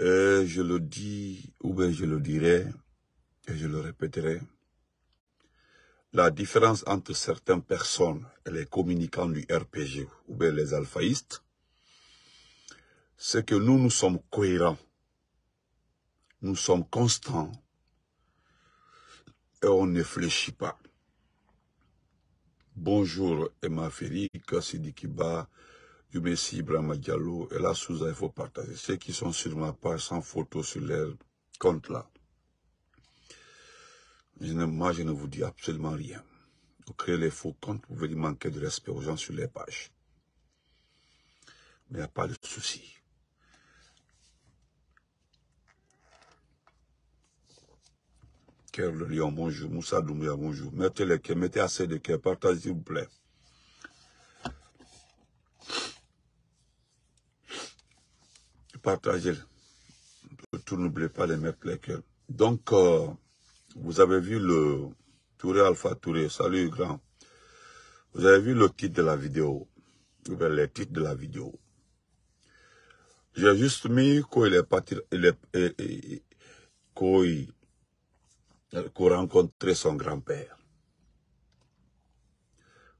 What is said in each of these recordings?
je le dis, ou bien je le dirai, et je le répéterai. La différence entre certaines personnes et les communicants du RPG, ou bien les alphaïstes, c'est que nous, nous sommes cohérents. Nous sommes constants. Et on ne fléchit pas. Bonjour Emma Ferry, Kiba. Yubessi Ibrahima Diallo et la Souza, il faut partager. Ceux qui sont sur ma page sans photo sur leur compte là. Je ne, moi, je ne vous dis absolument rien. Vous créez les faux comptes, vous pouvez manquer de respect aux gens sur les pages. Mais il n'y a pas de souci. Cœur le lion, bonjour. Moussa Doumbia, bonjour. Mettez les cœurs, mettez assez de cœurs, partagez s'il vous plaît. Partager. Tout n'oubliez pas de mettre les cœurs. Donc, euh, vous avez vu le Touré Alpha Touré. Salut, grand. Vous avez vu le titre de la vidéo. les titres de la vidéo. J'ai juste mis qu'il est parti, il est, son grand-père.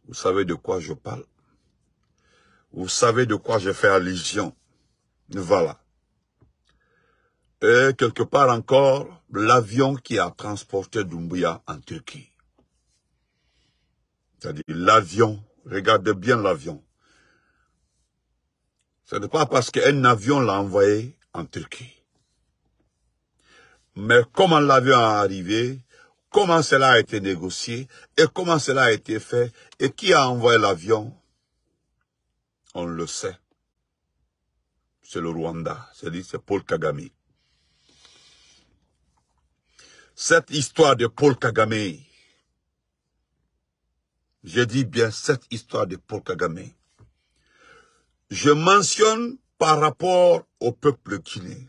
Vous savez de quoi je parle Vous savez de quoi je fais allusion voilà. Et quelque part encore, l'avion qui a transporté Doumbouya en Turquie. C'est-à-dire l'avion, regardez bien l'avion. Ce n'est pas parce qu'un avion l'a envoyé en Turquie. Mais comment l'avion est arrivé, comment cela a été négocié, et comment cela a été fait, et qui a envoyé l'avion, on le sait c'est le Rwanda. C'est-à-dire, c'est Paul Kagame. Cette histoire de Paul Kagame, je dis bien cette histoire de Paul Kagame, je mentionne par rapport au peuple guinéen.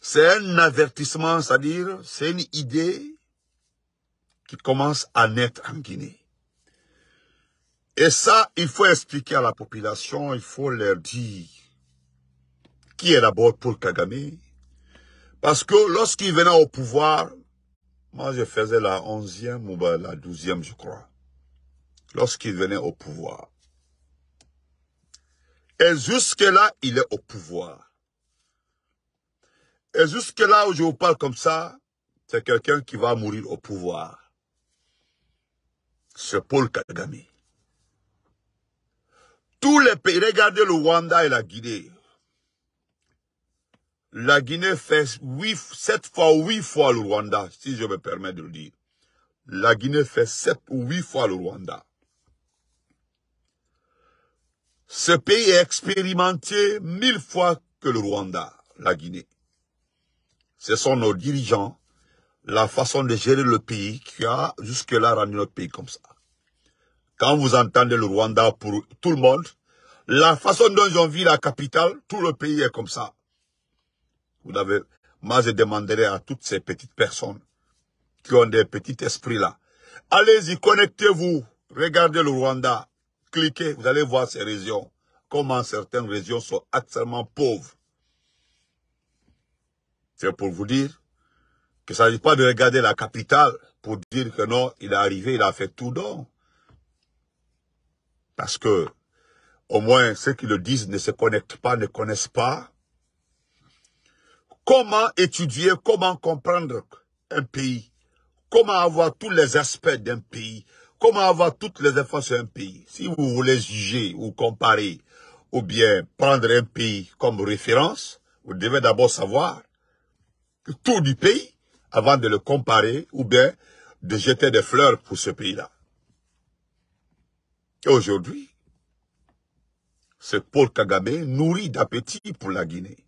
C'est un avertissement, c'est-à-dire, c'est une idée qui commence à naître en Guinée. Et ça, il faut expliquer à la population, il faut leur dire qui est d'abord Paul Kagame. Parce que lorsqu'il venait au pouvoir, moi je faisais la onzième ou la douzième, je crois. Lorsqu'il venait au pouvoir. Et jusque-là, il est au pouvoir. Et jusque-là où je vous parle comme ça, c'est quelqu'un qui va mourir au pouvoir. C'est Paul Kagame. Tous les pays, regardez le Rwanda et la Guinée. La Guinée fait sept fois, huit fois le Rwanda, si je me permets de le dire. La Guinée fait sept ou huit fois le Rwanda. Ce pays est expérimenté mille fois que le Rwanda, la Guinée. Ce sont nos dirigeants, la façon de gérer le pays qui a jusque-là rendu notre pays comme ça. Quand vous entendez le Rwanda pour tout le monde, la façon dont on vit la capitale, tout le pays est comme ça avez, moi je demanderai à toutes ces petites personnes qui ont des petits esprits là. Allez-y, connectez-vous. Regardez le Rwanda. Cliquez, vous allez voir ces régions. Comment certaines régions sont extrêmement pauvres. C'est pour vous dire qu'il ne s'agit pas de regarder la capitale pour dire que non, il est arrivé, il a fait tout donc. Parce que, au moins, ceux qui le disent ne se connectent pas, ne connaissent pas Comment étudier, comment comprendre un pays Comment avoir tous les aspects d'un pays Comment avoir toutes les infos d'un un pays Si vous voulez juger ou comparer ou bien prendre un pays comme référence, vous devez d'abord savoir tout du pays avant de le comparer ou bien de jeter des fleurs pour ce pays-là. Aujourd'hui, ce Paul Kagame nourrit d'appétit pour la Guinée.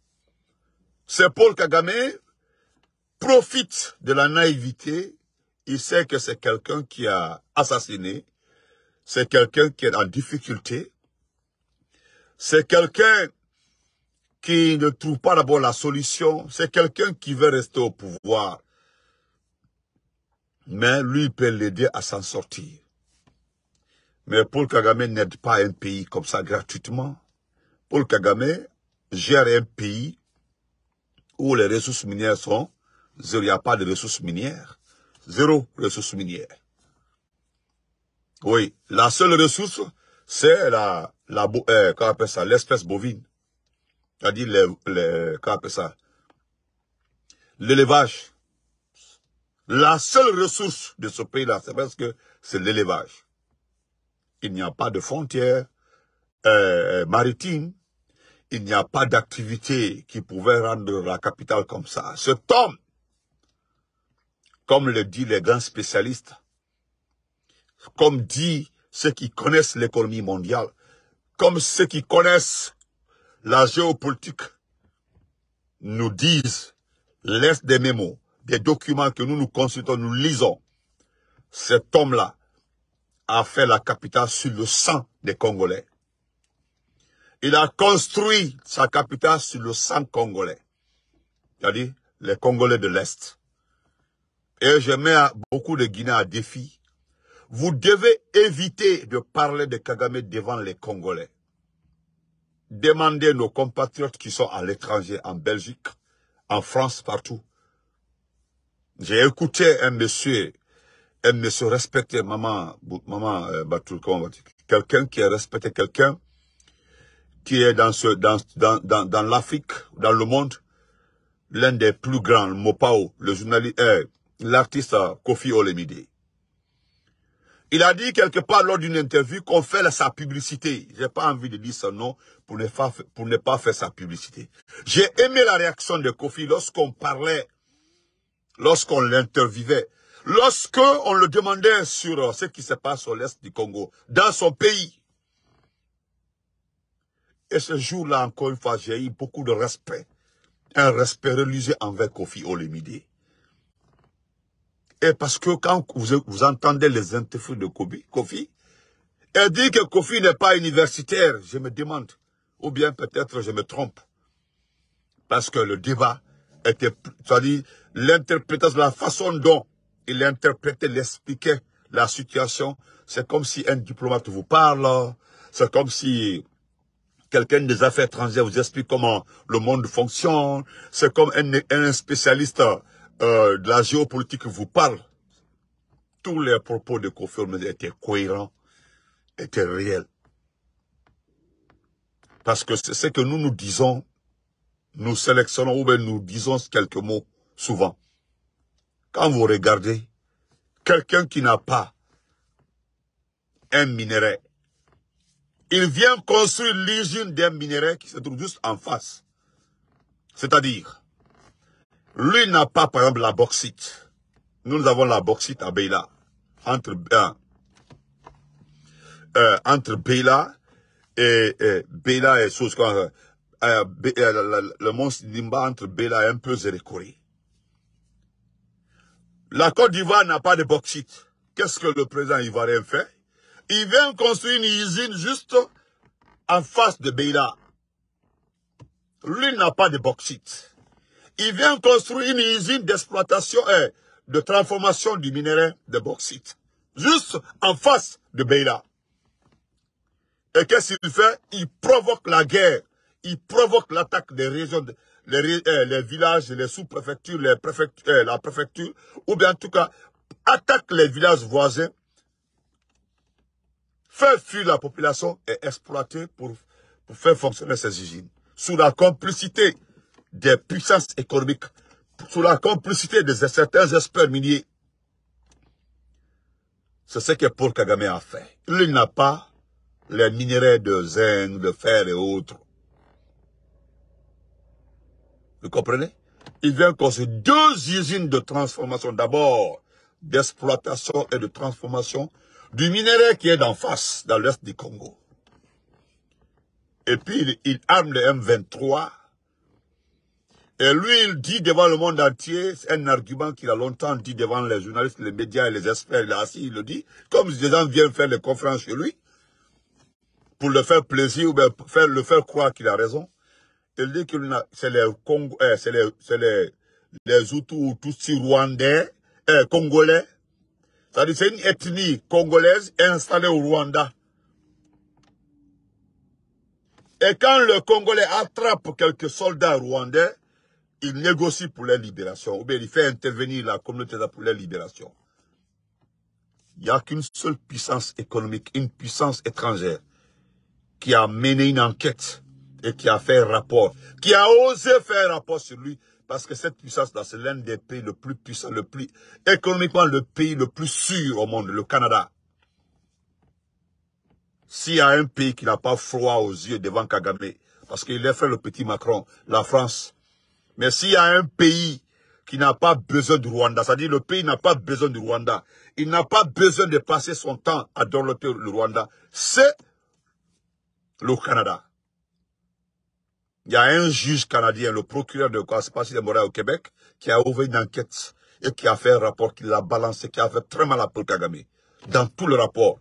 C'est Paul Kagame profite de la naïveté. Il sait que c'est quelqu'un qui a assassiné. C'est quelqu'un qui est en difficulté. C'est quelqu'un qui ne trouve pas d'abord la solution. C'est quelqu'un qui veut rester au pouvoir. Mais lui peut l'aider à s'en sortir. Mais Paul Kagame n'aide pas un pays comme ça gratuitement. Paul Kagame gère un pays où les ressources minières sont, il n'y a pas de ressources minières. Zéro ressources minières. Oui, la seule ressource, c'est la, la euh, l'espèce bovine. C'est-à-dire appelle ça, l'élevage. La seule ressource de ce pays-là, c'est parce que c'est l'élevage. Il n'y a pas de frontières maritime. Euh, maritimes il n'y a pas d'activité qui pouvait rendre la capitale comme ça. Cet homme, comme le dit les grands spécialistes, comme dit ceux qui connaissent l'économie mondiale, comme ceux qui connaissent la géopolitique, nous disent, laisse des mémos, des documents que nous nous consultons, nous lisons. Cet homme-là a fait la capitale sur le sang des Congolais il a construit sa capitale sur le sang congolais. C'est-à-dire les Congolais de l'Est. Et je mets beaucoup de Guinée à défi. Vous devez éviter de parler de Kagame devant les Congolais. Demandez nos compatriotes qui sont à l'étranger, en Belgique, en France, partout. J'ai écouté un monsieur, un monsieur respecté, maman, maman, euh, quelqu'un qui a respecté quelqu'un, qui est dans, ce, dans, dans, l'Afrique, dans le monde, l'un des plus grands, Mopao, le journaliste, euh, l'artiste euh, Kofi Olemide. Il a dit quelque part lors d'une interview qu'on fait sa publicité. J'ai pas envie de dire son nom pour ne, pas, pour ne pas faire sa publicité. J'ai aimé la réaction de Kofi lorsqu'on parlait, lorsqu'on l'interviewait, lorsqu'on le demandait sur euh, ce qui se passe au l'est du Congo, dans son pays. Et ce jour-là, encore une fois, j'ai eu beaucoup de respect. Un respect religieux envers Kofi Olemide. Et parce que quand vous, vous entendez les interviews de Kofi, Kofi, elle dit que Kofi n'est pas universitaire, je me demande. Ou bien peut-être je me trompe. Parce que le débat était, c'est-à-dire l'interprétation, la façon dont il interprétait, l'expliquait la situation, c'est comme si un diplomate vous parle, c'est comme si Quelqu'un des affaires étrangères vous explique comment le monde fonctionne. C'est comme un, spécialiste euh, de la géopolitique vous parle. Tous les propos de Kofi étaient cohérents, étaient réels. Parce que c'est ce que nous nous disons, nous sélectionnons ou bien nous disons quelques mots souvent. Quand vous regardez, quelqu'un qui n'a pas un minerai il vient construire l'usine des minéraux qui se trouve juste en face. C'est-à-dire, lui n'a pas, par exemple, la bauxite. Nous, nous avons la bauxite à Béla. Entre, hein, euh, entre et, et et sous le, euh, euh, euh, le mont Nimba entre Béla et un peu Zéricoré. La Côte d'Ivoire n'a pas de bauxite. Qu'est-ce que le président ivoirien fait il vient construire une usine juste en face de beyla Lui n'a pas de bauxite. Il vient construire une usine d'exploitation et de transformation du minerai de bauxite. Juste en face de beyla Et qu'est-ce qu'il fait Il provoque la guerre. Il provoque l'attaque des régions, euh, les, villages, les sous-préfectures, les préfectures, euh, la préfecture, ou bien en tout cas, attaque les villages voisins Faire fuir la population et exploiter pour, pour faire fonctionner ces usines. Sous la complicité des puissances économiques, sous la complicité de certains experts miniers. C'est ce que Paul Kagame a fait. Il n'a pas les minéraux de zinc, de fer et autres. Vous comprenez Il vient construire deux usines de transformation d'abord, d'exploitation et de transformation du minerai qui est d'en face, dans l'est du Congo. Et puis, il, arme le M23. Et lui, il dit devant le monde entier, c'est un argument qu'il a longtemps dit devant les journalistes, les médias et les experts, il est assis, il le dit, comme des gens viennent faire les conférences chez lui, pour le faire plaisir ou faire, le faire croire qu'il a raison, il dit que c'est les, Congo, eh, c'est les, les, Rwandais, eh, Congolais, c'est-à-dire c'est une ethnie congolaise installée au Rwanda. Et quand le Congolais attrape quelques soldats rwandais, il négocie pour leur libération, ou bien il fait intervenir la communauté pour leur libération. Il n'y a qu'une seule puissance économique, une puissance étrangère, qui a mené une enquête et qui a fait un rapport, qui a osé faire un rapport sur lui, parce que cette puissance-là, c'est l'un des pays le plus puissant, le plus économiquement le pays le plus sûr au monde, le Canada. S'il y a un pays qui n'a pas froid aux yeux devant Kagame, parce qu'il est frère le petit Macron, la France. Mais s'il y a un pays qui n'a pas besoin du Rwanda, c'est-à-dire le pays n'a pas besoin du Rwanda, il n'a pas besoin de passer son temps à développer le Rwanda, c'est le Canada. Il y a un juge canadien, le procureur de passer de moray au Québec, qui a ouvert une enquête et qui a fait un rapport qui l'a balancé, qui a fait très mal à Paul Kagame. Dans tout le rapport.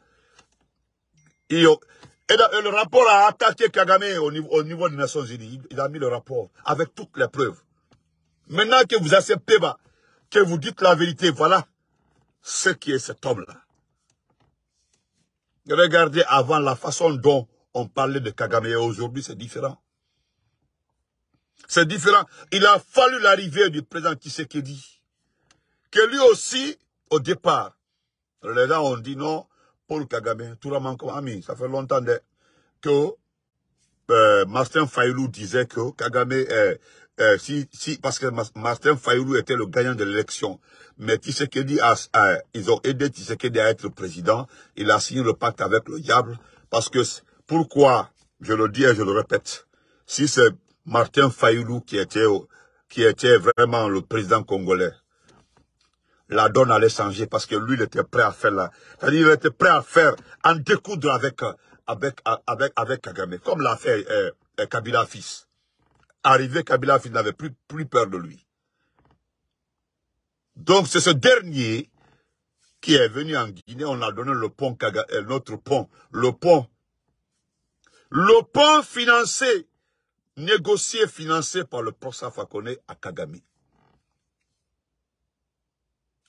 Et, le rapport a attaqué Kagame au niveau, au niveau des Nations Unies. Il a mis le rapport avec toutes les preuves. Maintenant que vous acceptez, bah, que vous dites la vérité, voilà ce qui est cet homme-là. Regardez avant la façon dont on parlait de Kagame et aujourd'hui c'est différent. C'est différent. Il a fallu l'arrivée du président Tshisekedi. Que lui aussi, au départ, les gens ont dit non, Paul Kagame, tout le monde comme ami, ça fait longtemps que euh, Martin Fayoulou disait que Kagame, euh, parce que Martin Fayoulou était le gagnant de l'élection, mais Tshisekedi, ils ont aidé Tshisekedi à être président, il a signé le pacte avec le diable, parce que, pourquoi, je le dis et je le répète, si c'est Martin Fayoulou, qui était, qui était vraiment le président congolais, la donne allait changer parce que lui, il était prêt à faire là. C'est-à-dire, il était prêt à faire, un découdre avec, avec, avec, avec Kagame, comme l'a fait euh, euh, Kabila Fils. Arrivé, Kabila Fils n'avait plus, plus peur de lui. Donc, c'est ce dernier qui est venu en Guinée, on a donné le pont, Kagame, euh, notre pont, le pont, le pont financé négocié financé par le professeur Fakone à Kagami.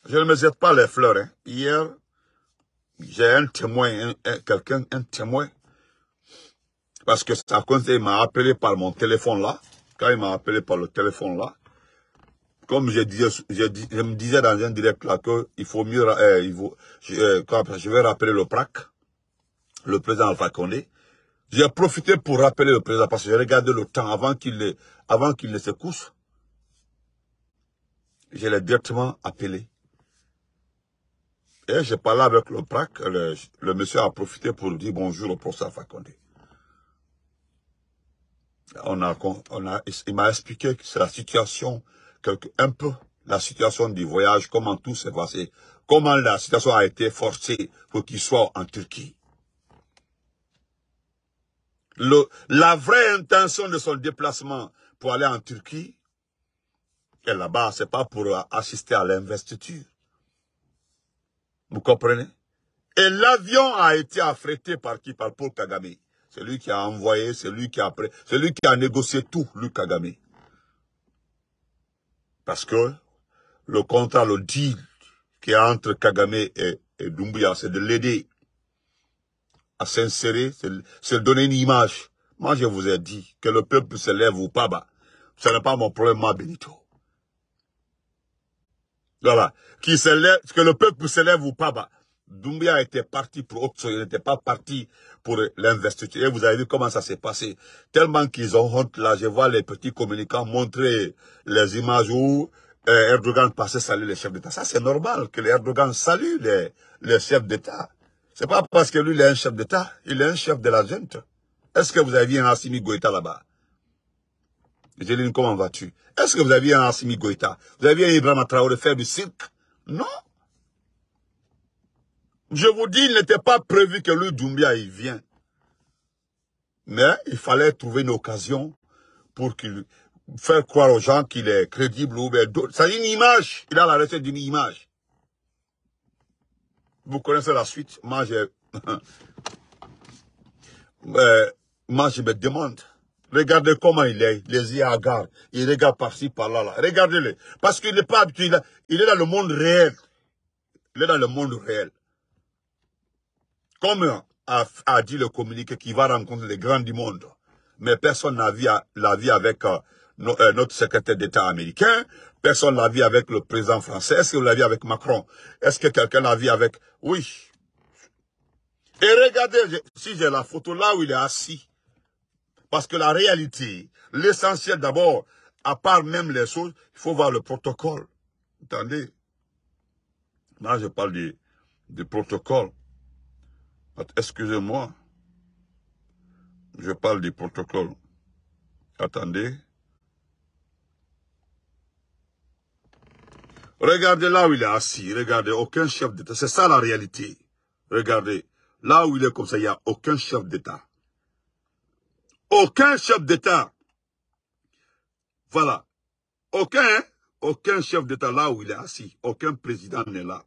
Je ne me jette pas les fleurs. Hein. Hier, j'ai un témoin, quelqu'un, un témoin, parce que il m'a appelé par mon téléphone là, quand il m'a appelé par le téléphone là, comme je, je, me disais dans un direct là que il faut mieux, euh, euh, je, vais rappeler le PRAC, le président Alpha j'ai profité pour rappeler le président, parce que j'ai regardé le temps avant qu'il avant qu'il ne Je l'ai directement appelé. Et j'ai parlé avec le PRAC, le, monsieur a profité pour dire bonjour au professeur Fakonde. On a, on a, il m'a expliqué que c'est la situation, quelque, un peu la situation du voyage, comment tout s'est passé, comment la situation a été forcée pour qu'il soit en Turquie la vraie intention de son déplacement pour aller en Turquie, et là-bas, c'est pas pour assister à l'investiture. Vous comprenez Et l'avion a été affrété par qui Par Paul Kagame. C'est lui qui a envoyé, c'est lui qui a lui qui a négocié tout, Luc Kagame. Parce que le contrat, le deal qui est entre Kagame et, et c'est de l'aider à s'insérer, se donner une image. Moi, je vous ai dit que le peuple se lève ou pas, bah, ce n'est pas mon problème, ma Benito. Voilà. que le peuple se lève ou pas, bah, Doumbia était parti pour autre il n'était pas parti pour l'investiture. Et vous avez vu comment ça s'est passé. Tellement qu'ils ont honte là, je vois les petits communicants montrer les images où euh, Erdogan passait saluer les chefs d'État. Ça c'est normal que Erdogan salue les, les chefs d'État. C'est pas parce que lui, il est un chef d'État, il est un chef de la gente. Est-ce que vous vu un Assimi Goïta là-bas dit comment vas-tu Est-ce que vous vu un Assimi Goïta Vous avez un Ibrahim Traoré faire du cirque Non. Je vous dis, il n'était pas prévu que lui, Doumbia, il vienne. Mais il fallait trouver une occasion pour qu'il faire croire aux gens qu'il est crédible ou bien d'autres. C'est une image. Il a la recette d'une image vous connaissez la suite. Euh, moi, je, me demande. Regardez comment il est, les yeux agarrent. Il regarde par-ci, par-là. Là. regardez le Parce qu'il n'est pas habitué. Il est dans le monde réel. Il est dans le monde réel. Comme a, dit le communiqué qui va rencontrer les grands du monde. Mais personne n'a vu la vie avec euh, euh, notre secrétaire d'État américain. Personne l'a vu avec le président français. Est-ce que vous l'avez avec Macron Est-ce que quelqu'un l'a vu avec... Oui. Et regardez, si j'ai la photo là où il est assis. Parce que la réalité, l'essentiel d'abord, à part même les choses, il faut voir le protocole. Attendez. Là, je parle du, du protocole. Excusez-moi. Je parle du protocole. Attendez. Regardez là où il est assis. Regardez, aucun chef d'État. C'est ça la réalité. Regardez, là où il est comme ça, il n'y a aucun chef d'État. Aucun chef d'État. Voilà. Aucun, hein. aucun chef d'État là où il est assis. Aucun président n'est là.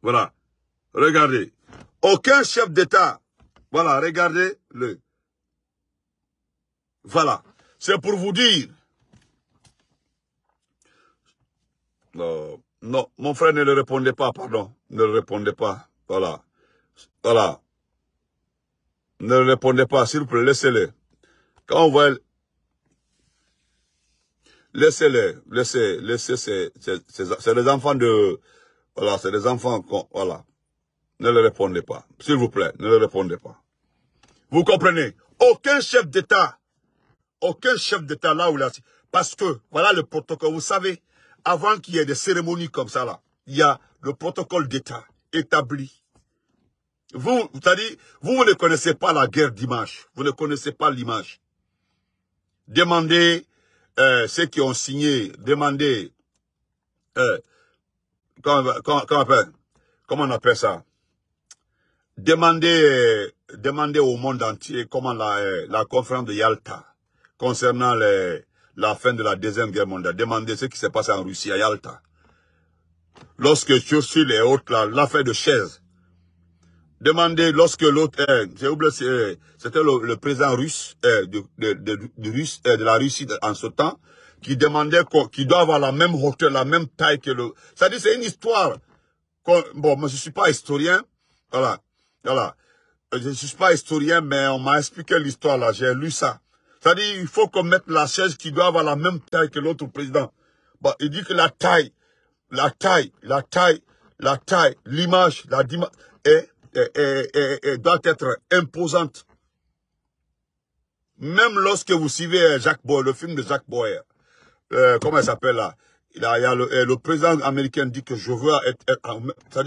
Voilà. Regardez. Aucun chef d'État. Voilà, regardez-le. Voilà. C'est pour vous dire non, mon frère ne le répondait pas, pardon. Ne le répondez pas. Voilà. Voilà. Ne le répondez pas, s'il vous plaît, laissez-les. Quand on voit... Laissez-les, laissez, laissez, c'est les enfants de... Voilà, c'est des enfants, voilà. Ne le répondez pas, s'il vous plaît, ne le répondez pas. Vous comprenez Aucun chef d'État, aucun chef d'État là où là... Parce que, voilà le protocole, vous savez, avant qu'il y ait des cérémonies comme ça, là, il y a le protocole d'État établi. Vous, cest vous, ne connaissez pas la guerre d'image. Vous ne connaissez pas l'image. Demandez euh, ceux qui ont signé, demandez euh, comment, on appelle, ça Demandez, au monde entier comment la euh, conférence de Yalta concernant les, la fin de la Deuxième Guerre mondiale. Demandez ce qui s'est passé en Russie, à Yalta. Lorsque Churchill et autres, l'affaire de chaise. Demandez lorsque l'autre, j'ai oublié, c'était le, président russe, euh, de, de, de, de, euh, la Russie en ce temps, qui demandait qu'il doit avoir la même hauteur, la même taille que le... cest à c'est une histoire. Bon, moi, je suis pas historien. Voilà. Voilà. Euh, je suis pas historien, mais on m'a expliqué l'histoire, là. J'ai lu ça. C'est-à-dire, il faut qu'on mette la chaise qui doit avoir la même taille que l'autre président. il dit que la taille, la taille, la taille, la taille, l'image, la dimension, doit être imposante. Même lorsque vous suivez euh, Jacques Boyer, le film de Jacques Boyer, euh, comment il s'appelle là il a, euh, le, président américain dit que je veux être,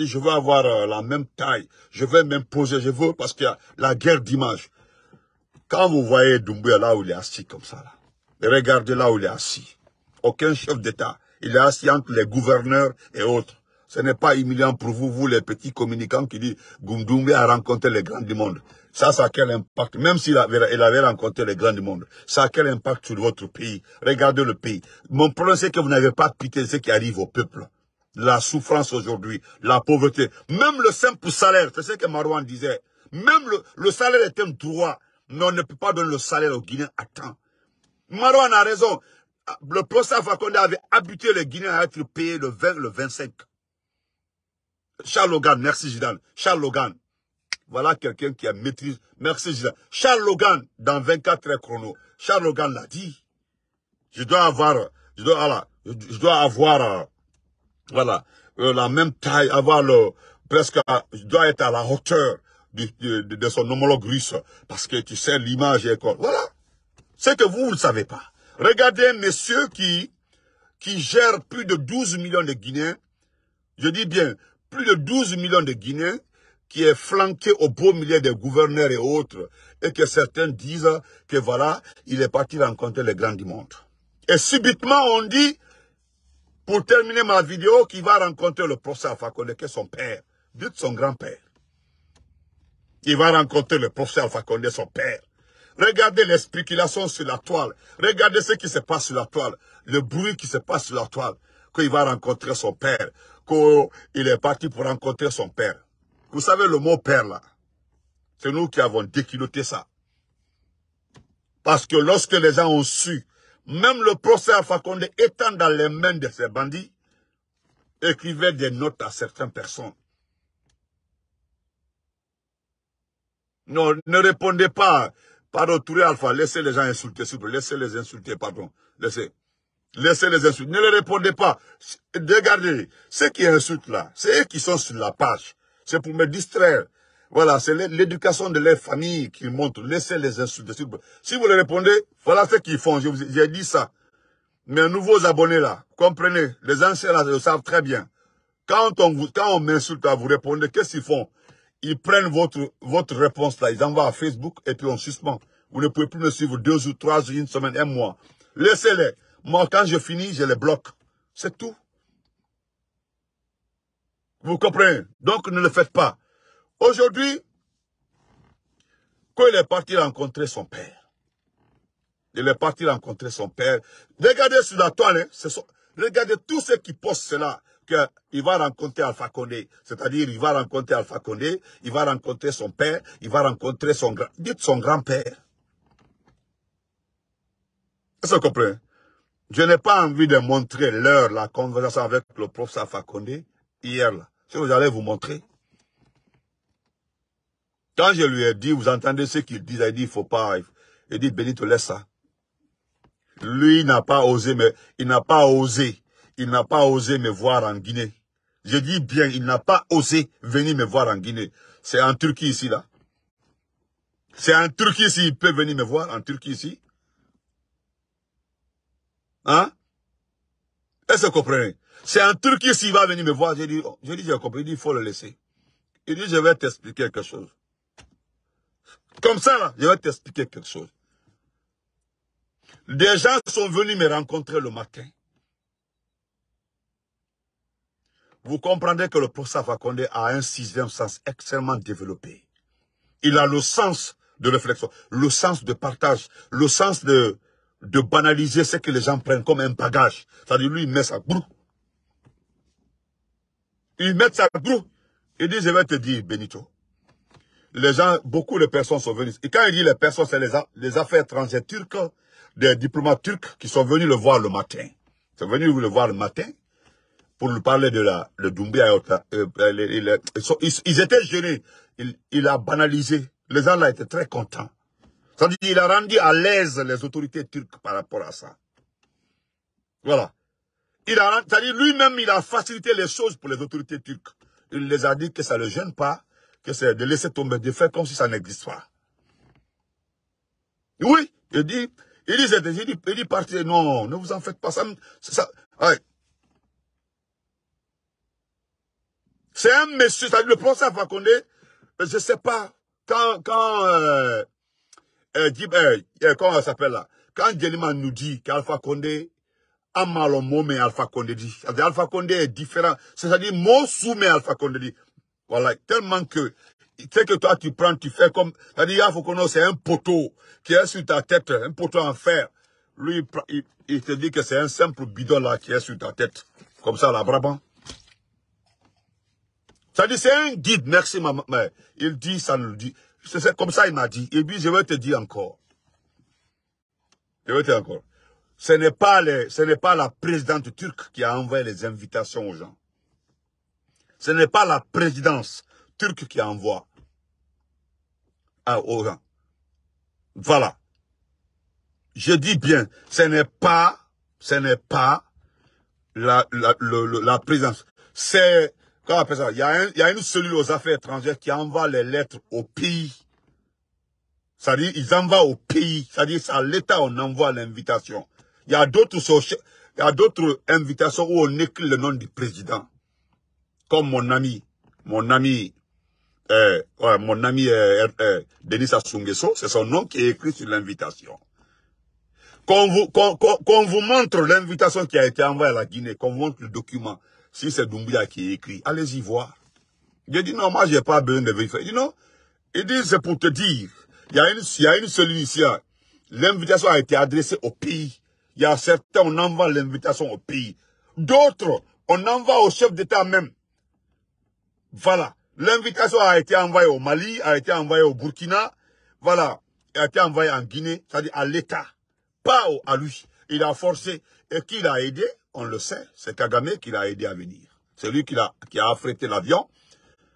je veux avoir la même taille, je veux m'imposer, je veux parce qu'il y a la guerre d'image. Quand vous voyez Doumbouya là où il est assis comme ça, là, regardez là où il est assis. Aucun chef d'État. Il est assis entre les gouverneurs et autres. Ce n'est pas humiliant pour vous, vous les petits communicants qui disent Doumbouya a rencontré les grands du monde. Ça, ça a quel impact Même s'il avait, il avait rencontré les grands du monde, ça a quel impact sur votre pays Regardez le pays. Mon problème, c'est que vous n'avez pas pitié de ce qui arrive au peuple la souffrance aujourd'hui, la pauvreté, même le simple salaire, c'est ce que Marouane disait, même le, le salaire est un droit, mais on ne peut pas donner le salaire aux Guinéens à temps. Marouane a raison. Ah, le professeur Fakonde avait habitué les Guinéens à être payés le 20, le 25. Charles Logan, merci Gidal. Charles Logan. Voilà quelqu'un qui a maîtrise. Merci Gidal. Charles Logan, dans 24 heures chrono. Charles Logan l'a dit. Je dois avoir, je dois, voilà, je dois avoir, euh, voilà, euh, la même taille, avoir le, presque, euh, je dois être à la hauteur de, son homologue russe, parce que tu sais, l'image et Voilà. C'est que vous, ne savez pas. Regardez un monsieur qui, qui gère plus de 12 millions de Guinéens, je dis bien, plus de 12 millions de Guinéens, qui est flanqué au beau milieu des gouverneurs et autres, et que certains disent que voilà, il est parti rencontrer les grands du monde. Et subitement, on dit, pour terminer ma vidéo, qu'il va rencontrer le procès à est son père, dites son grand-père. Il va rencontrer le professeur Fakonde, son père. Regardez les spéculations sur la toile. Regardez ce qui se passe sur la toile. Le bruit qui se passe sur la toile. Qu'il va rencontrer son père. Qu'il est parti pour rencontrer son père. Vous savez le mot père là. C'est nous qui avons déculoté ça. Parce que lorsque les gens ont su, même le professeur Alpha Condé étant dans les mains de ces bandits, écrivait des notes à certaines personnes. Non, ne répondez pas. Pardon, Touré Alpha, laissez les gens insulter, s'il Laissez les insulter, pardon. Laissez. Laissez les insulter. Ne les répondez pas. Regardez, ceux qui insultent là, c'est eux qui sont sur la page. C'est pour me distraire. Voilà, c'est l'éducation de leur famille qui montre. Laissez les insulter. Si vous les répondez, voilà ce qu'ils font. J'ai dit ça. Mes nouveaux abonnés là, comprenez, les anciens là, ils le savent très bien. Quand on, quand on m'insulte à vous répondre, qu'est-ce qu'ils font ils prennent votre, votre réponse là, ils envoient à Facebook et puis on suspend. Vous ne pouvez plus me suivre deux ou trois ou une semaine, un mois. Laissez-les. Moi, quand je finis, je les bloque. C'est tout. Vous comprenez Donc, ne le faites pas. Aujourd'hui, quand il est parti rencontrer son père, il est parti rencontrer son père. Regardez sur la toile, hein, regardez tous ceux qui postent cela qu'il va rencontrer Alpha Condé. C'est-à-dire, il va rencontrer Alpha Condé, il va rencontrer son père, il va rencontrer son, dites son grand-père. Est-ce que vous comprenez Je n'ai pas envie de montrer l'heure, la conversation avec le professeur Alpha Condé, hier, là. Ce vous allez vous montrer. Quand je lui ai dit, vous entendez ce qu'il dit, il dit, il ne faut pas, il dit, Benito, laisse ça. Lui n'a pas osé, mais il n'a pas osé il n'a pas osé me voir en Guinée. Je dis bien, il n'a pas osé venir me voir en Guinée. C'est en Turquie ici, là. C'est en Turquie ici, il peut venir me voir, en Turquie ici. Hein Est-ce que vous comprenez C'est en Turquie il va venir me voir. J'ai dit, oh, j'ai dit, j'ai compris, il dit, faut le laisser. Il dit, je vais t'expliquer quelque chose. Comme ça, là, je vais t'expliquer quelque chose. Des gens sont venus me rencontrer le matin. vous comprenez que le professeur Fakonde a un sixième sens extrêmement développé. Il a le sens de réflexion, le sens de partage, le sens de, de banaliser ce que les gens prennent comme un bagage. C'est-à-dire, lui, il met sa groupe. Il met sa groupe. Il dit, je vais te dire, Benito. Les gens, beaucoup de personnes sont venues. Et quand il dit les personnes, c'est les, les affaires étrangères turques, des diplomates turcs qui sont venus le voir le matin. Ils sont venus le voir le matin pour lui parler de la le Doumbia ils, étaient gênés. Il, a banalisé. Les gens là étaient très contents. ça veut dire qu'il a rendu à l'aise les autorités turques par rapport à ça. Voilà. Il a cest dire lui-même, il a facilité les choses pour les autorités turques. Il les a dit que ça ne le gêne pas, que c'est de laisser tomber, de faire comme si ça n'existe pas. Oui, il dit, il dit, il dit, il dit, non, ne vous en faites pas, ça, ça C'est un monsieur, c'est-à-dire le professeur Condé euh, je ne sais pas, quand, quand, euh, euh, euh, euh, comment s'appelle là, quand Jeliman nous dit qu'Alpha Condé a mal au mot, mais Alpha Condé dit, c'est-à-dire Alpha Condé est différent, c'est-à-dire mot sous, mais Alpha Condé dit, voilà, tellement que, sais que toi tu prends, tu fais comme, c'est-à-dire Alpha c'est un poteau qui est sur ta tête, un poteau en fer, lui, il, il te dit que c'est un simple bidon là qui est sur ta tête, comme ça là, brabant. Ça dit, c'est un guide. Merci, mère. Il dit, ça nous dit. C'est comme ça, il m'a dit. Et puis, je vais te dire encore. Je vais te dire encore. Ce n'est pas ce n'est pas la présidente turque qui a envoyé les invitations aux gens. Ce n'est pas la présidence turque qui envoie à, aux gens. Voilà. Je dis bien, ce n'est pas, ce n'est pas la, la présidence. C'est ah, il y, a une cellule aux affaires étrangères qui envoie les lettres au pays. C'est-à-dire, ils envoient au pays. C'est-à-dire, à, l'État, on envoie l'invitation. Il y a d'autres invitations où on écrit le nom du président. Comme mon ami, mon ami, euh, mon ami euh, euh, Denis Asungesso, c'est son nom qui est écrit sur l'invitation. Qu'on vous, vous montre l'invitation qui a été envoyée à la Guinée, qu'on vous montre le document. Si c'est Doumbouya qui écrit, allez-y voir. J'ai dit, non, moi, je n'ai pas besoin de vérifier. Il dit, c'est pour te dire. Il y a une, il une seule ici. L'invitation a été adressée au pays. Il y a certains, on envoie l'invitation au pays. D'autres, on envoie au chef d'État même. Voilà. L'invitation a été envoyée au Mali, a été envoyée au Burkina. Voilà. Elle a été envoyée en Guinée, c'est-à-dire à, l'État. Pas à lui. Il a forcé. Et qui l'a aidé On le sait. C'est Kagame qui l'a aidé à venir. C'est lui qui a, affrété l'avion.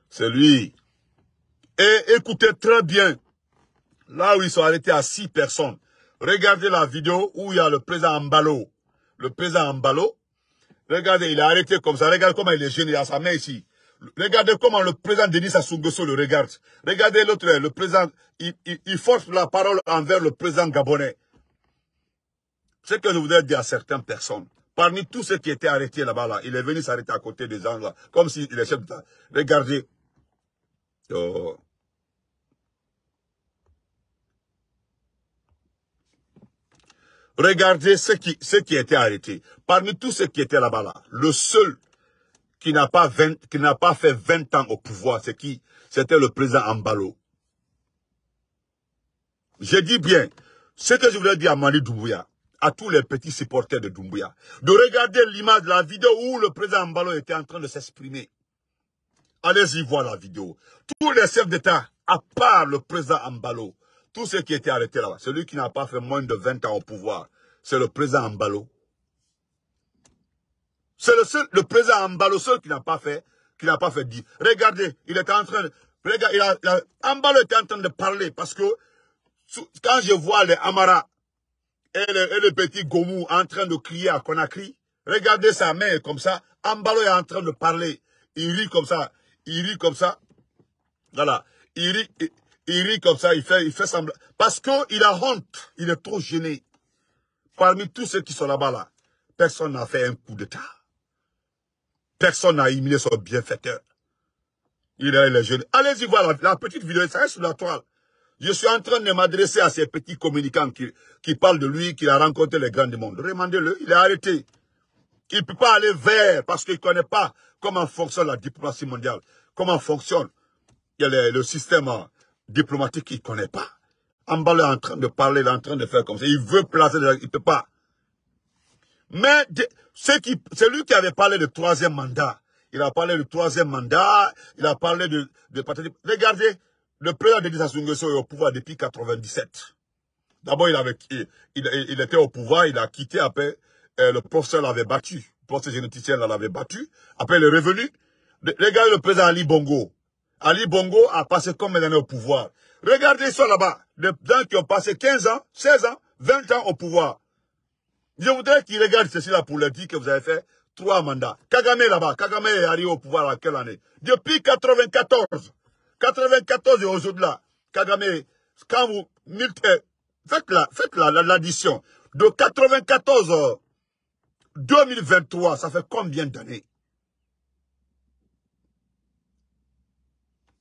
C'est lui. Et écoutez très bien. Là où ils sont arrêtés à six personnes. Regardez la vidéo où il y a le président Mbalo. Le président Ambalo. Regardez, il est arrêté comme ça. Regardez comment il est gêné. à sa main ici. Regardez comment le président Denis Sassou le regarde. Regardez l'autre, le président, il force la parole envers le président gabonais. Ce que je voudrais dire à certaines personnes, parmi tous ceux qui étaient arrêtés là-bas, là, il est venu s'arrêter à côté des gens, là, comme si les de Regardez. Oh. Regardez ceux qui, ceux qui étaient arrêtés. Parmi tous ceux qui étaient là-bas, là, le seul qui n'a pas, qui pas fait 20 ans au pouvoir, c'est qui C'était le président Ambalo. Je dis bien, ce que je voulais dire à Marie Doubouya, à tous les petits supporters de Doumbouya de regarder l'image, la vidéo où le président Mbalo était en train de s'exprimer. Allez-y voir la vidéo. Tous les chefs d'État, à part le président Mbalo, tous ceux qui étaient arrêtés là-bas, celui qui n'a pas fait moins de 20 ans au pouvoir, c'est le président Mbalo. C'est le seul, le président Mbalo seul qui n'a pas fait, qui n'a pas fait dire. Regardez, il était en train de, il a, était en train de parler parce que, quand je vois les Amara et le, petit Gomu en train de crier à Conakry. Regardez sa mère comme ça. Ambalo est en train de parler. Il rit comme ça. Il rit comme ça. Voilà. Il rit, il, rit comme ça. Il fait, il fait semblant. Parce qu'il a honte. Il est trop gêné. Parmi tous ceux qui sont là-bas, là, personne n'a fait un coup d'État. Personne n'a humilié son bienfaiteur. Il est, il gêné. Allez-y voir la, petite vidéo. Ça sur la toile. Je suis en train de m'adresser à ces petits communicants qui, parlent de lui, qu'il a rencontré les grands du monde. Remandez-le, il est arrêté. Il ne peut pas aller vers, parce qu'il ne connaît pas comment fonctionne la diplomatie mondiale, comment fonctionne le, système hein, diplomatique qu'il ne connaît pas. Ambal est en train de parler, il est en train de faire comme ça. Il veut placer, il ne peut pas. Mais qui, lui qui avait parlé de troisième mandat, il a parlé du troisième mandat, il a parlé de regardez, le président de Sassou est au pouvoir depuis 97. D'abord, il, avait, il, était au pouvoir, il a quitté après, euh, le professeur l'avait battu. Le professeur généticien l'avait battu. Après, il est revenu. Regardez le président Ali Bongo. Ali Bongo a passé combien d'années au pouvoir Regardez ça là-bas. Des gens qui ont passé 15 ans, 16 ans, 20 ans au pouvoir. Je voudrais qu'ils regardent ceci là pour leur dire que vous avez fait trois mandats. Kagame là-bas. Kagame est arrivé au pouvoir à quelle année Depuis 94. 94 et aujourd'hui là, Kagame, quand vous, faites la, faites l'addition. De 94, 2023, ça fait combien d'années?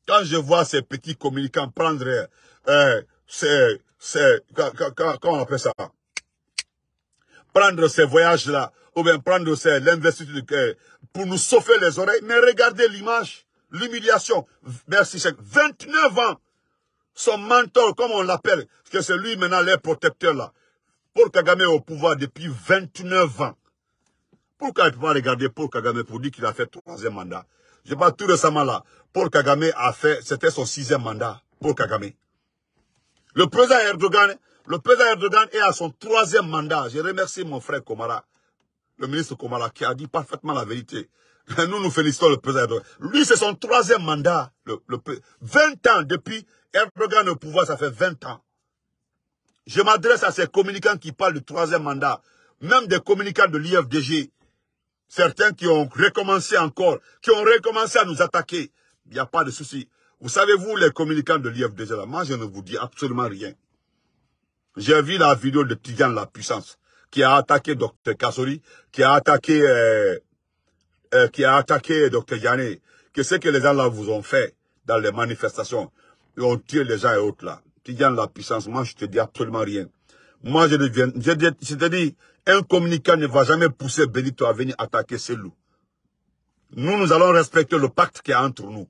Quand je vois ces petits communicants prendre, euh, ces, ces, comment on appelle ça? Prendre ces voyages-là, ou bien prendre l'investiture euh, pour nous sauver les oreilles, mais regardez l'image l'humiliation. merci 5. 29 ans. Son mentor, comme on l'appelle, parce que c'est lui maintenant les protecteur là. Paul Kagame est au pouvoir depuis 29 ans. Pourquoi il ne peut pas regarder Paul Kagame pour dire qu'il a fait troisième mandat Je parle tout récemment là. Paul Kagame a fait, c'était son sixième mandat. Paul Kagame. Le président Erdogan, le président Erdogan est à son troisième mandat. Je remercie mon frère Komara, le ministre Komara, qui a dit parfaitement la vérité. Nous nous félicitons le président Lui, c'est son troisième mandat. Le, 20 ans depuis Erdogan au pouvoir, ça fait 20 ans. Je m'adresse à ces communicants qui parlent du troisième mandat. Même des communicants de l'IFDG. Certains qui ont recommencé encore, qui ont recommencé à nous attaquer. Il n'y a pas de souci. Vous savez, vous, les communicants de l'IFDG, là, moi, je ne vous dis absolument rien. J'ai vu la vidéo de Tidiane La Puissance, qui a attaqué Dr Kassori, qui a attaqué... Euh, euh, qui a attaqué Dr. Yanné, que ce que les gens là vous ont fait dans les manifestations, Ils ont tué les gens et autres là. Tu gagnes la puissance, moi je te dis absolument rien. Moi je deviens, je, te dis, un communicant ne va jamais pousser Benito à venir attaquer ces loups. Nous, nous allons respecter le pacte qui est entre nous.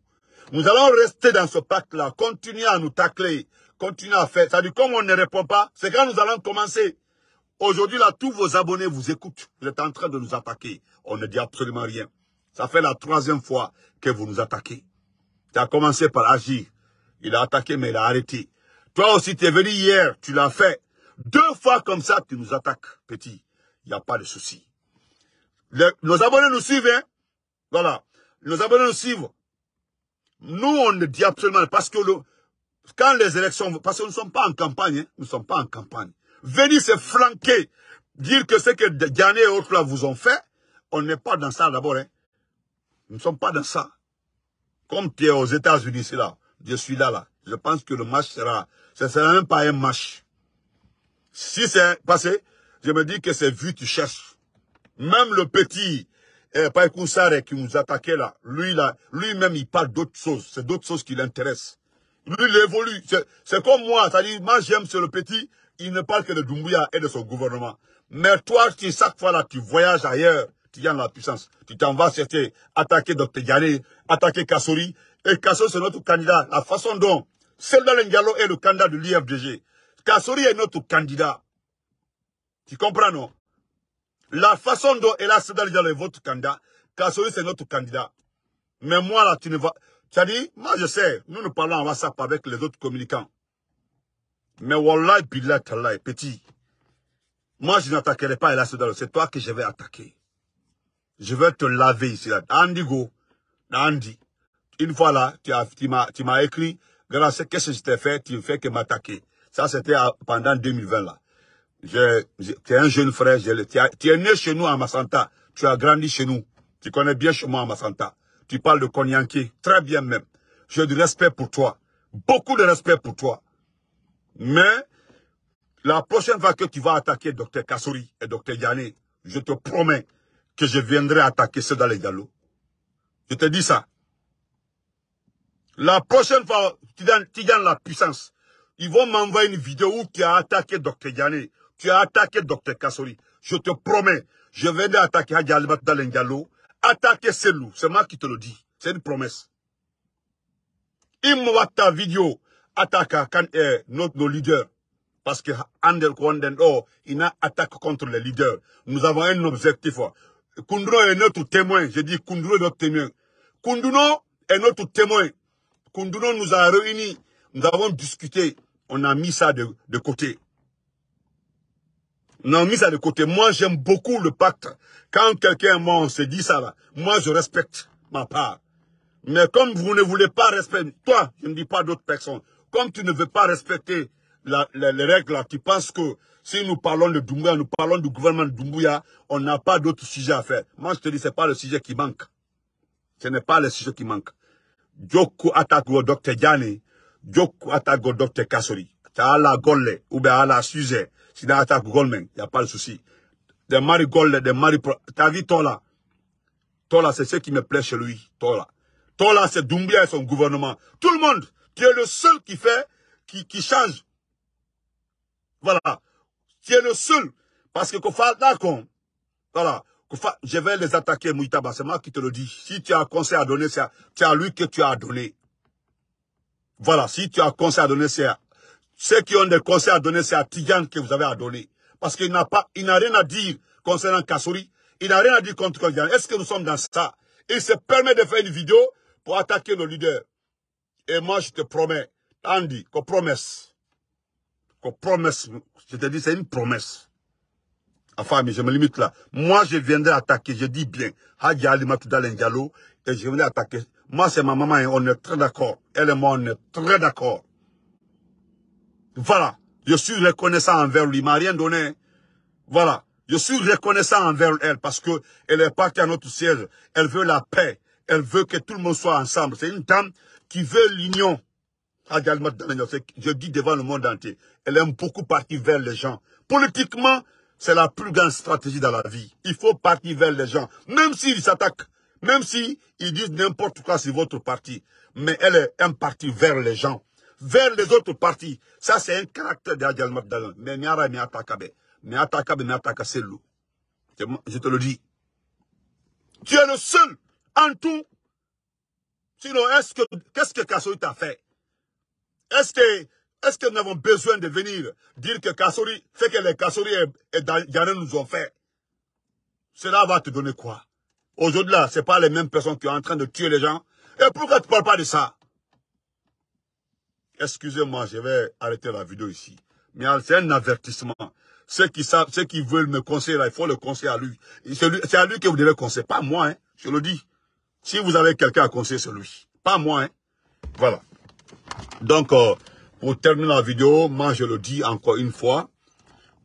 Nous allons rester dans ce pacte-là, continuer à nous tacler, continuer à faire. Ça à comme on ne répond pas, c'est quand nous allons commencer. Aujourd'hui, là, tous vos abonnés vous écoutent. Vous êtes en train de nous attaquer on ne dit absolument rien. Ça fait la troisième fois que vous nous attaquez. Tu as commencé par agir. Il a attaqué, mais il a arrêté. Toi aussi, tu es venu hier, tu l'as fait. Deux fois comme ça, tu nous attaques, petit. Il n'y a pas de souci. nos abonnés nous suivent, hein. Voilà. Nos abonnés nous suivent. Nous, on ne dit absolument rien. parce que quand les élections, parce que nous ne sommes pas en campagne, hein. nous ne sommes pas en campagne. Venir se flanquer, dire que ce que Diane et autres là vous ont fait, on n'est pas dans ça d'abord. Hein. Nous ne sommes pas dans ça. Comme tu es aux États-Unis, c'est là. Je suis là, là. Je pense que le match sera Ce ne sera même pas un match. Si c'est passé, je me dis que c'est vu, tu cherches. Même le petit eh, Paikoussare qui nous attaquait là, lui là, lui-même il parle d'autres choses. C'est d'autres choses qui l'intéressent. Lui, il évolue. C'est comme moi. C'est-à-dire, moi j'aime, ce le petit. Il ne parle que de Doumbouya et de son gouvernement. Mais toi, tu, chaque fois là, tu voyages ailleurs tu gagnes la puissance. Tu t'en vas chercher, attaquer Dr. Diané, attaquer Kassouri Et Kassori, c'est notre candidat. La façon dont Seldal Ndiallo est le candidat de l'IFDG. Kassouri est notre candidat. Tu comprends, non La façon dont Ella Selda Diallo est votre candidat, Kassouri c'est notre candidat. Mais moi, là, tu ne vas... Tu as dit, moi, je sais, nous, nous parlons en WhatsApp avec les autres communicants. Mais Wallah, Billah, là, petit. Moi, je n'attaquerai pas Elas C'est toi que je vais attaquer je veux te laver ici. Andy, go. Andy, une fois là, tu m'as écrit, grâce à ce que je t'ai fait, tu fais que m'attaquer. Ça, c'était euh, pendant 2020 là. tu es un jeune frère, tu, es né chez nous à Massanta. Tu as grandi chez nous. Tu connais bien chez moi à Massanta. Tu parles de Konyanki, très bien même. J'ai du respect pour toi. Beaucoup de respect pour toi. Mais, la prochaine fois que tu vas attaquer Dr Kassori et Dr Yanné, je te promets, que je viendrai attaquer ceux dans les Je te dis ça. La prochaine fois, tu gagnes, tu la puissance. Ils vont m'envoyer une vidéo où tu as attaqué Dr. Yanné, tu as attaqué Dr. Kassori. Je te promets, je vais attaquer Hadjalbat dans les galops, attaquer loup, C'est moi qui te le dis. C'est une promesse. Ils voit ta vidéo, Attaquer notre, nos leaders. Parce que Andel Kwanden, oh, il a attaque contre les leaders. Nous avons un objectif. Oh. Kunduno est notre témoin. Je dis Kunduno est notre témoin. Kunduno est notre témoin. Kunduno nous a réunis. Nous avons discuté. On a mis ça de, côté. On a mis ça de côté. Moi, j'aime beaucoup le pacte. Quand quelqu'un moi on se dit ça Moi, je respecte ma part. Mais comme vous ne voulez pas respecter, toi, je ne dis pas d'autres personnes, comme tu ne veux pas respecter les règles, tu penses que si nous parlons de Doumbouya, nous parlons du gouvernement de Doumbouya, on n'a pas d'autre sujet à faire. Moi, je te dis, ce n'est pas le sujet qui manque. Ce n'est pas le sujet qui manque. Joko docteur Docteur Djani, attaque le docteur Kassori. Tu as la gole. ou bien à la sujet. Si n'a attaque Golmen, il n'y a pas de souci. Des maris de des T'as vu Tola Tola, c'est ce qui me plaît chez lui, Tola. Tola, c'est Dumbuya et son gouvernement. Tout le monde, tu es le seul qui fait, qui, qui change. Voilà le seul. Parce que Kofa, Voilà. Je vais les attaquer, Mouitaba, c'est moi qui te le dis. Si tu as conseil à donner, c'est à, lui que tu as donné. Voilà, si tu as conseil à donner, c'est à... Ceux qui ont des conseils à donner, c'est à Tigan que vous avez à donner. Parce qu'il n'a pas, il n'a rien à dire concernant Kassouri. Il n'a rien à dire contre Tijan, Est-ce que nous sommes dans ça Il se permet de faire une vidéo pour attaquer le leader. Et moi, je te promets, Andy, qu'on promesse promesse, je te dis, c'est une promesse. Enfin, mais je me limite là. Moi, je viendrai attaquer, je dis bien, Ali et je viendrai attaquer. Moi, c'est ma maman, et on est très d'accord. Elle et moi, on est très d'accord. Voilà. Je suis reconnaissant envers lui. Il m'a rien donné. Voilà. Je suis reconnaissant envers elle parce que elle est partie à notre siège. Elle veut la paix. Elle veut que tout le monde soit ensemble. C'est une dame qui veut l'union je dis devant le monde entier, elle aime beaucoup partir vers les gens. Politiquement, c'est la plus grande stratégie dans la vie. Il faut partir vers les gens, même s'ils s'attaquent, même s'ils disent n'importe quoi sur votre parti. Mais elle est un partir vers les gens, vers les autres partis. Ça, c'est un caractère d'Adjal Magdalena. Mais Niara, mais Atakabe. Mais Atakabe, c'est loup. Je te le dis. Tu es le seul en tout. Sinon, est-ce que, qu'est-ce que Kassoui t'a fait? Est-ce que, est-ce que nous avons besoin de venir dire que Kassori, fait que les Kassori et, nous ont fait Cela va te donner quoi Aujourd'hui là, c'est pas les mêmes personnes qui sont en train de tuer les gens. Et pourquoi tu parles pas de ça Excusez-moi, je vais arrêter la vidéo ici. Mais c'est un avertissement. Ceux qui savent, ceux qui veulent me conseiller il faut le conseiller à lui. C'est à lui que vous devez conseiller, pas moi, hein. je le dis. Si vous avez quelqu'un à conseiller, c'est lui. Pas moi, hein. Voilà. Donc, euh, pour terminer la vidéo, moi je le dis encore une fois,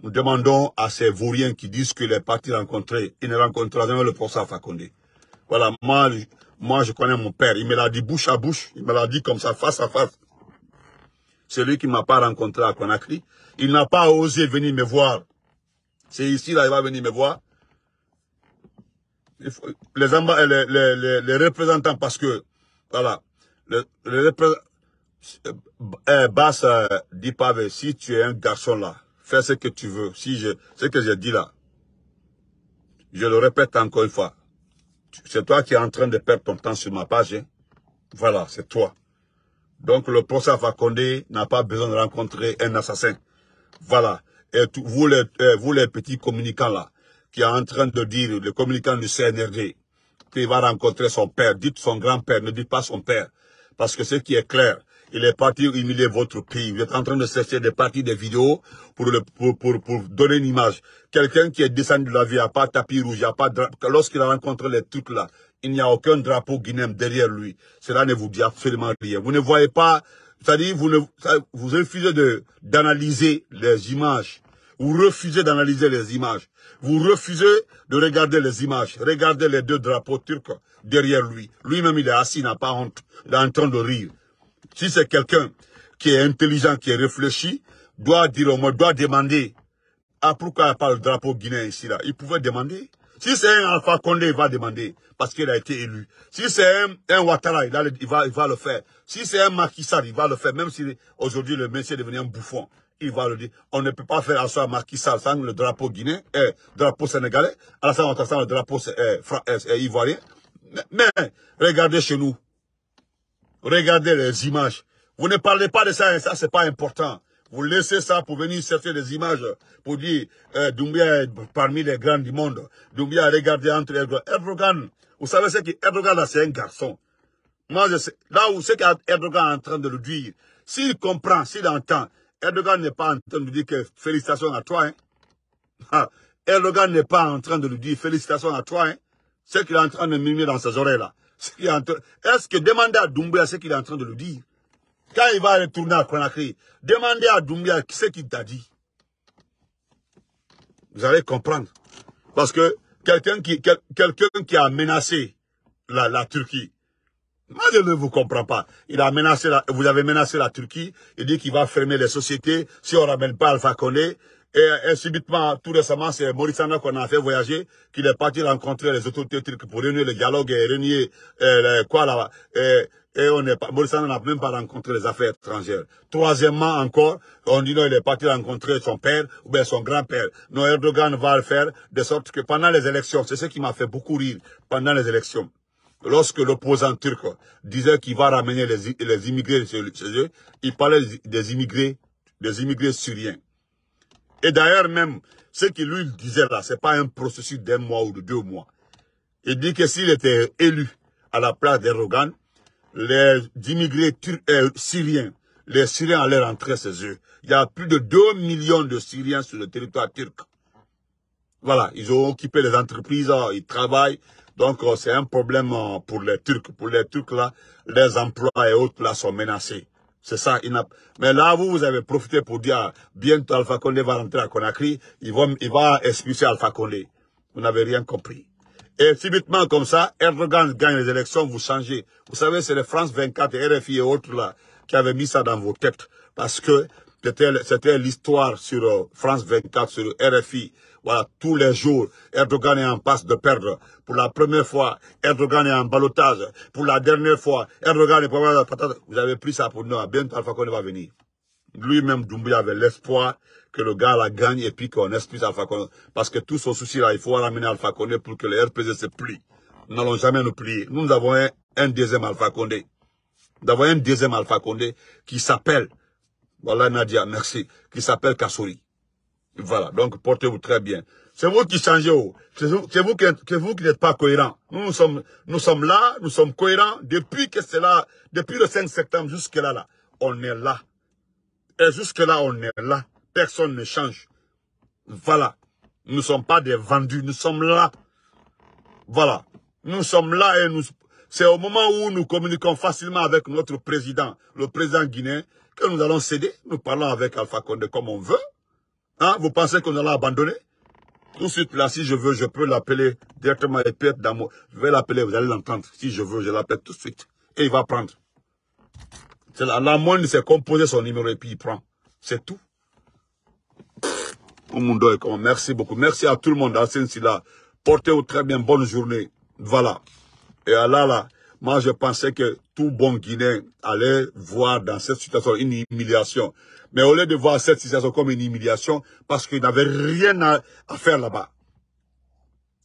nous demandons à ces vauriens qui disent que les partis rencontrés, ils ne rencontreront jamais le professeur Fakonde. Voilà, moi, je connais mon père, il me l'a dit bouche à bouche, il me l'a dit comme ça, face à face. Celui qui ne m'a pas rencontré à Conakry, il n'a pas osé venir me voir. C'est ici, là, il va venir me voir. les, les, représentants, parce que, voilà, les représentants, euh, eh, Basse, euh, dis pas, si tu es un garçon là, fais ce que tu veux. Si je, ce que j'ai dit là, je le répète encore une fois. C'est toi qui es en train de perdre ton temps sur ma page. Hein. Voilà, c'est toi. Donc le professeur Fakonde n'a pas besoin de rencontrer un assassin. Voilà. Et vous, les, euh, vous les petits communicants là, qui est en train de dire, le communicant du CNRD, qu'il va rencontrer son père, dites son grand-père, ne dites pas son père. Parce que ce qui est clair, il est parti humilier votre pays. Vous êtes en train de chercher des parties des vidéos pour, pour, donner une image. Quelqu'un qui est descendu de la vie, n'a pas tapis rouge, pas lorsqu'il a rencontré les trucs là, il n'y a aucun drapeau guinéen derrière lui. Cela ne vous dit absolument rien. Vous ne voyez pas, c'est-à-dire vous refusez d'analyser les images. Vous refusez d'analyser les images. Vous refusez de regarder les images. Regardez les deux drapeaux turcs derrière lui. Lui-même, il est assis, il n'a pas honte. Il est en train de rire. Si c'est quelqu'un qui est intelligent, qui est réfléchi, doit dire au moins, doit demander. Ah, pourquoi il n'y a pas le drapeau guinéen ici, là? Il pouvait demander. Si c'est un Alpha Condé, il va demander, parce qu'il a été élu. Si c'est un, Ouattara, il, va, il va le faire. Si c'est un Marquis il va le faire, même si aujourd'hui le monsieur est devenu un bouffon. Il va le dire. On ne peut pas faire à Marquis Sall sans le drapeau guinéen, euh, drapeau sénégalais, Alassane la sans le drapeau euh, euh, ivoirien. mais regardez chez nous, Regardez les images. Vous ne parlez pas de ça, et hein. ça, c'est pas important. Vous laissez ça pour venir chercher des images, pour dire euh, Doumbia est parmi les grands du monde. Doumbia a regardé entre Erdogan. Erdogan, vous savez ce qui Erdogan là, c'est un garçon. là où c'est qu'Erdogan est en train de le dire, s'il comprend, s'il entend, Erdogan n'est pas en train de lui dire que félicitations à toi. Hein. Erdogan n'est pas en train de lui dire félicitations à toi. Hein. Ce qu'il est en train de mimer dans ses oreilles là. Est-ce que demandez à Doumbia ce qu'il est en train de le dire Quand il va retourner à Conakry, demandez à Doumbia ce qu'il t'a dit. Vous allez comprendre. Parce que quelqu'un qui, qui a menacé la, Turquie, moi, je ne vous comprends pas. Il a menacé vous avez menacé la Turquie. Il dit qu'il va fermer les sociétés si on ne ramène pas Alpha Condé. Et, subitement, tout récemment, c'est Maurice qu'on a fait voyager, qu'il est parti rencontrer les autorités turques pour réunir le dialogue et réunir euh, quoi là et, et on n'a même pas rencontré les affaires étrangères. Troisièmement encore, on dit non, il est parti rencontrer son père ou bien son grand-père. Non, Erdogan va le faire de sorte que pendant les élections, c'est ce qui m'a fait beaucoup rire pendant les élections. Lorsque l'opposant turc disait qu'il va ramener les, les immigrés chez eux, il parlait des immigrés, des immigrés syriens. Et d'ailleurs même, ce qu'il lui disait là, ce n'est pas un processus d'un mois ou de deux mois. Il dit que s'il était élu à la place d'Erdogan, les immigrés euh, syriens, les Syriens allaient rentrer chez eux. Il y a plus de 2 millions de Syriens sur le territoire turc. Voilà, ils ont occupé les entreprises, ah, ils travaillent. Donc oh, c'est un problème ah, pour les Turcs. Pour les Turcs là, les emplois et autres là sont menacés. C'est ça, Mais là, vous, vous avez profité pour dire, bientôt Alpha Condé va rentrer à Conakry, il va, expulser Alpha Condé. Vous n'avez rien compris. Et subitement, comme ça, Erdogan gagne les élections, vous changez. Vous savez, c'est les France 24, RFI et autres, là, qui avaient mis ça dans vos têtes. Parce que c'était l'histoire sur euh, France 24, sur RFI, voilà, tous les jours, Erdogan est en passe de perdre. Pour la première fois, Erdogan est en balotage. Pour la dernière fois, Erdogan est Vous avez pris ça pour nous. Bientôt, Alpha Condé va venir. Lui-même, Doumbouya avait l'espoir que le gars la gagne et puis qu'on explique Alpha Condé. Parce que tout son souci là, il faut ramener Alpha Condé pour que le RPG se plie. Nous n'allons jamais nous plier. Nous, avons un, deuxième Alpha Condé. Nous avons un deuxième Alpha Condé qui s'appelle, voilà Nadia, merci, qui s'appelle Kassouri. Voilà, donc portez-vous très bien. C'est vous qui changez, c'est vous, qui, n'êtes pas cohérent. Nous, sommes, nous sommes là, nous sommes cohérents depuis que cela, depuis le 5 septembre jusque là, là. On est là. Et jusque là, on est là. Personne ne change. Voilà. Nous ne sommes pas des vendus, nous sommes là. Voilà. Nous sommes là et nous, c'est au moment où nous communiquons facilement avec notre président, le président guinéen, que nous allons céder. Nous parlons avec Alpha Condé comme on veut. Ah, vous pensez qu'on allait abandonner Tout de suite, là, si je veux, je peux l'appeler directement et puis être d'amour. Je vais l'appeler, vous allez l'entendre. Si je veux, je l'appelle tout de suite. Et il va prendre. C'est la, la moine, s'est composé son numéro et puis il prend. C'est tout. Merci beaucoup. Merci à tout le monde. Hein, Portez-vous très bien. Bonne journée. Voilà. Et à là là, moi, je pensais que tout bon Guinéen allait voir dans cette situation une humiliation. Mais au lieu de voir cette situation comme une humiliation, parce qu'il n'avait rien à, faire là-bas.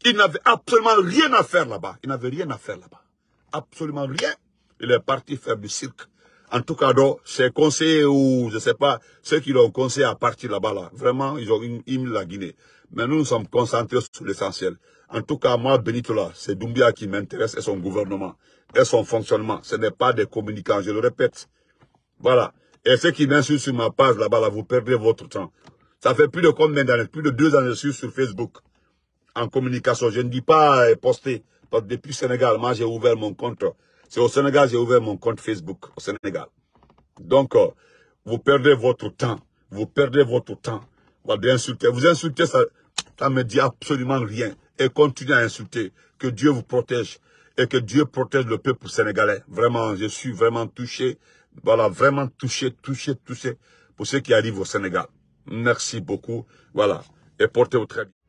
Il n'avait absolument rien à faire là-bas. Il n'avait rien à faire là-bas. Absolument rien. Il est parti faire du cirque. En tout cas, donc, ses conseillers ou, je sais pas, ceux qui l'ont conseillé à partir là-bas, là, vraiment, ils ont humilié la Guinée. Mais nous, nous sommes concentrés sur l'essentiel. En tout cas, moi, là, c'est Doumbia qui m'intéresse et son gouvernement et son fonctionnement. Ce n'est pas des communicants, je le répète. Voilà. Et ceux qui m'insultent sur ma page là-bas, là, vous perdez votre temps. Ça fait plus de combien d'années Plus de deux ans je suis sur Facebook en communication. Je ne dis pas euh, poster. Parce que depuis Sénégal, moi j'ai ouvert mon compte. C'est au Sénégal j'ai ouvert mon compte Facebook au Sénégal. Donc, euh, vous perdez votre temps. Vous perdez votre temps. Vous insultez. Vous insultez, ça ne me dit absolument rien. Et continuez à insulter. Que Dieu vous protège et que Dieu protège le peuple sénégalais. Vraiment, je suis vraiment touché. Voilà, vraiment touché, touché, touché pour ceux qui arrivent au Sénégal. Merci beaucoup. Voilà. Et portez votre très